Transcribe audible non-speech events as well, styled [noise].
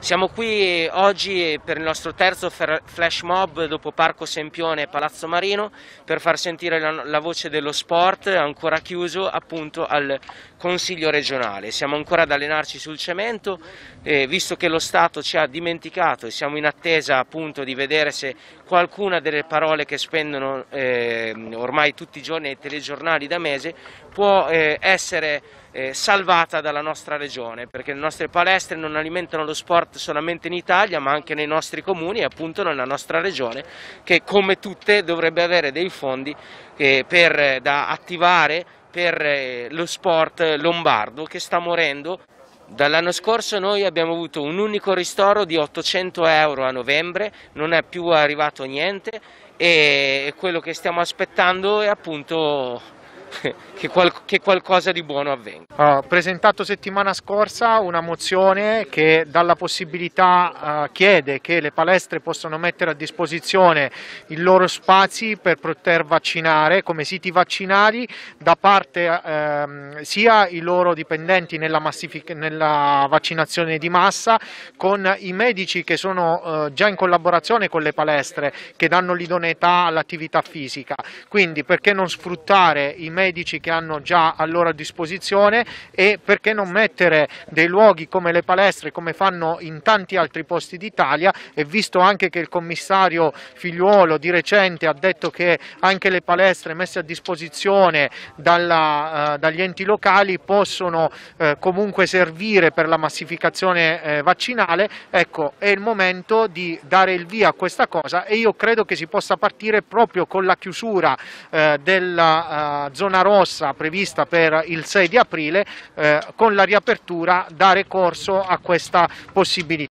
Siamo qui oggi per il nostro terzo flash mob dopo Parco Sempione e Palazzo Marino per far sentire la, la, voce dello sport ancora chiuso appunto al Consiglio regionale. Siamo ancora ad allenarci sul cemento eh, visto che lo Stato ci ha dimenticato e siamo in attesa appunto di vedere se qualcuna delle parole che spendono eh, ormai tutti i giorni ai telegiornali da mese può eh, essere eh, salvata dalla nostra regione perché le nostre palestre non alimentano lo sport sport solamente in Italia ma anche nei nostri comuni e appunto nella nostra regione che come tutte dovrebbe avere dei fondi eh, per, eh, da attivare per eh, lo sport lombardo che sta morendo. Dall'anno scorso noi abbiamo avuto un unico ristoro di 800 euro a novembre, non è più arrivato niente e quello che stiamo aspettando è appunto [laughs] che, qual che, qualcosa di buono avvenga. Ho allora, presentato settimana scorsa una mozione che dalla possibilità eh, chiede che le palestre possano mettere a disposizione i loro spazi per poter vaccinare come siti vaccinali da parte eh, sia i loro dipendenti nella, nella, vaccinazione di massa con i medici che sono eh, già in collaborazione con le palestre che danno l'idoneità all'attività fisica. Quindi perché non sfruttare i medici medici che hanno già a loro disposizione e perché non mettere dei luoghi come le palestre come fanno in tanti altri posti d'Italia e visto anche che il commissario Figliuolo di recente ha detto che anche le palestre messe a disposizione dalla, eh, dagli enti locali possono eh, comunque servire per la massificazione eh, vaccinale, ecco è il momento di dare il via a questa cosa e io credo che si possa partire proprio con la chiusura eh, della eh, zona zona rossa prevista per il 6 di aprile, eh, con la riapertura dare corso a questa possibilità.